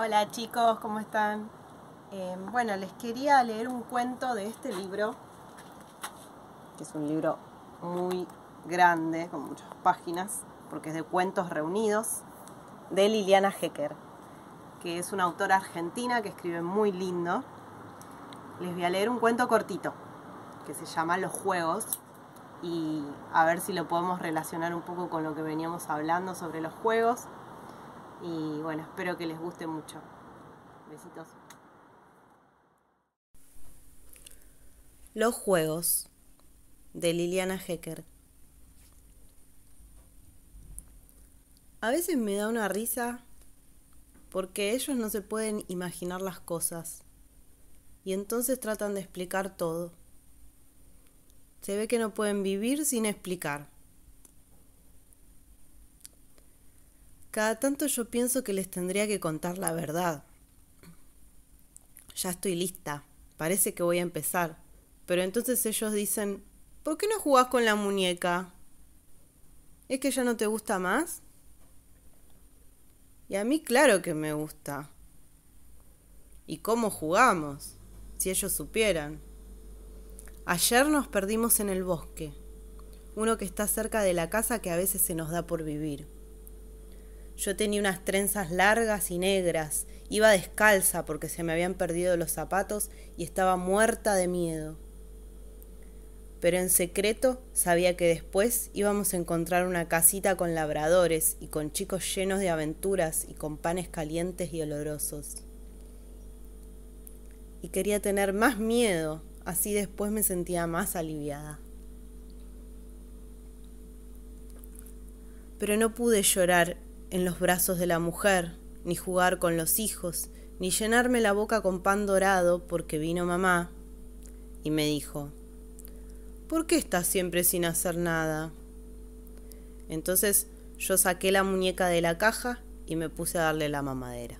Hola chicos, ¿cómo están? Em, bueno, les quería leer un cuento de este libro, que es un libro muy grande, con muchas páginas, porque es de cuentos reunidos, de Liliana Hecker, que es una autora argentina que escribe muy lindo. Les voy a leer un cuento cortito, que se llama Los Juegos, y a ver si lo podemos relacionar un poco con lo que veníamos hablando sobre los juegos y bueno, espero que les guste mucho. Besitos. Los Juegos de Liliana Hecker. A veces me da una risa porque ellos no se pueden imaginar las cosas y entonces tratan de explicar todo. Se ve que no pueden vivir sin explicar. Cada tanto yo pienso que les tendría que contar la verdad. Ya estoy lista, parece que voy a empezar. Pero entonces ellos dicen, ¿por qué no jugás con la muñeca? ¿Es que ya no te gusta más? Y a mí claro que me gusta. ¿Y cómo jugamos? Si ellos supieran. Ayer nos perdimos en el bosque, uno que está cerca de la casa que a veces se nos da por vivir. Yo tenía unas trenzas largas y negras, iba descalza porque se me habían perdido los zapatos y estaba muerta de miedo. Pero en secreto sabía que después íbamos a encontrar una casita con labradores y con chicos llenos de aventuras y con panes calientes y olorosos. Y quería tener más miedo, así después me sentía más aliviada. Pero no pude llorar en los brazos de la mujer, ni jugar con los hijos, ni llenarme la boca con pan dorado porque vino mamá y me dijo, ¿por qué estás siempre sin hacer nada? Entonces yo saqué la muñeca de la caja y me puse a darle la mamadera.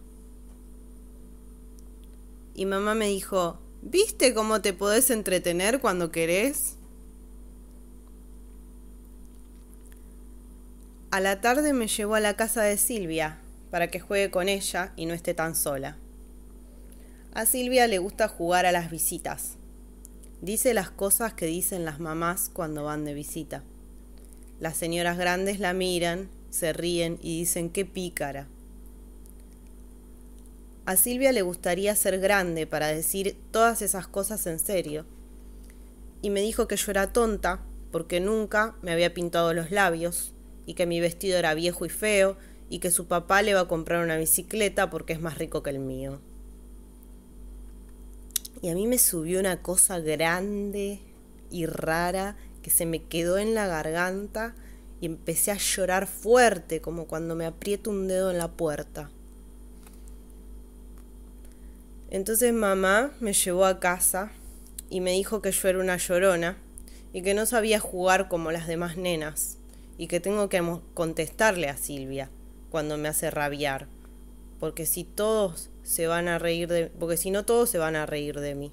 Y mamá me dijo, ¿viste cómo te podés entretener cuando querés? A la tarde me llevó a la casa de Silvia, para que juegue con ella y no esté tan sola. A Silvia le gusta jugar a las visitas. Dice las cosas que dicen las mamás cuando van de visita. Las señoras grandes la miran, se ríen y dicen qué pícara. A Silvia le gustaría ser grande para decir todas esas cosas en serio. Y me dijo que yo era tonta porque nunca me había pintado los labios y que mi vestido era viejo y feo, y que su papá le va a comprar una bicicleta porque es más rico que el mío. Y a mí me subió una cosa grande y rara que se me quedó en la garganta y empecé a llorar fuerte como cuando me aprieto un dedo en la puerta. Entonces mamá me llevó a casa y me dijo que yo era una llorona y que no sabía jugar como las demás nenas y que tengo que contestarle a Silvia cuando me hace rabiar. Porque si todos se van a reír de porque si no todos se van a reír de mí.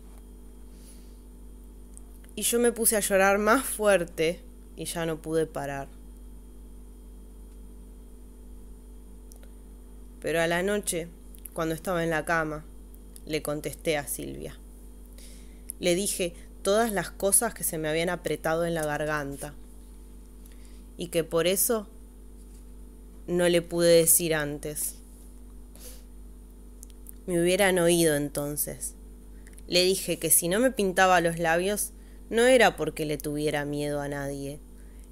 Y yo me puse a llorar más fuerte y ya no pude parar. Pero a la noche, cuando estaba en la cama, le contesté a Silvia. Le dije todas las cosas que se me habían apretado en la garganta y que por eso no le pude decir antes. Me hubieran oído entonces. Le dije que si no me pintaba los labios no era porque le tuviera miedo a nadie,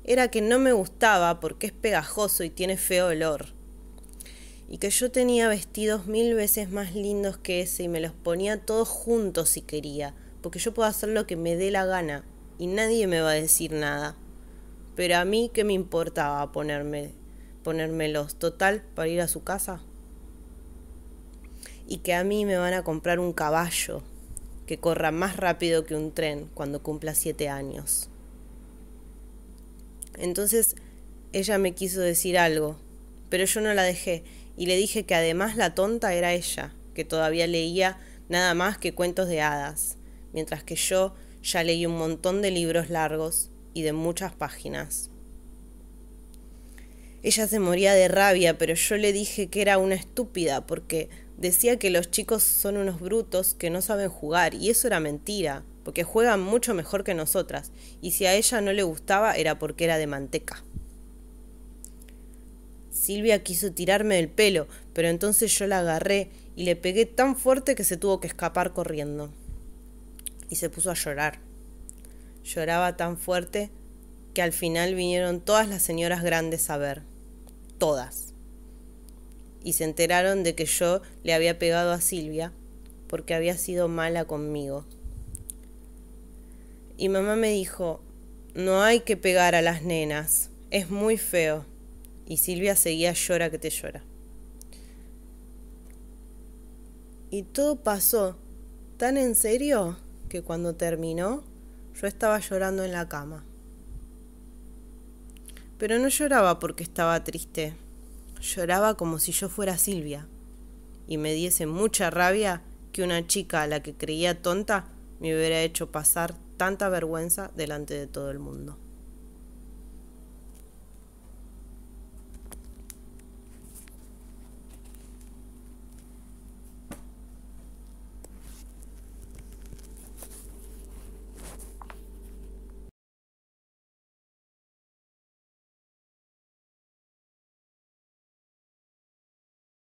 era que no me gustaba porque es pegajoso y tiene feo olor. Y que yo tenía vestidos mil veces más lindos que ese y me los ponía todos juntos si quería, porque yo puedo hacer lo que me dé la gana y nadie me va a decir nada. Pero a mí, ¿qué me importaba ponerme, ponérmelos total para ir a su casa? Y que a mí me van a comprar un caballo que corra más rápido que un tren cuando cumpla siete años. Entonces ella me quiso decir algo, pero yo no la dejé y le dije que además la tonta era ella, que todavía leía nada más que cuentos de hadas, mientras que yo ya leí un montón de libros largos y de muchas páginas. Ella se moría de rabia, pero yo le dije que era una estúpida porque decía que los chicos son unos brutos que no saben jugar y eso era mentira, porque juegan mucho mejor que nosotras y si a ella no le gustaba era porque era de manteca. Silvia quiso tirarme del pelo, pero entonces yo la agarré y le pegué tan fuerte que se tuvo que escapar corriendo. Y se puso a llorar. Lloraba tan fuerte que al final vinieron todas las señoras grandes a ver. Todas. Y se enteraron de que yo le había pegado a Silvia porque había sido mala conmigo. Y mamá me dijo, no hay que pegar a las nenas, es muy feo. Y Silvia seguía llora que te llora. Y todo pasó tan en serio que cuando terminó, yo estaba llorando en la cama. Pero no lloraba porque estaba triste. Lloraba como si yo fuera Silvia. Y me diese mucha rabia que una chica a la que creía tonta me hubiera hecho pasar tanta vergüenza delante de todo el mundo.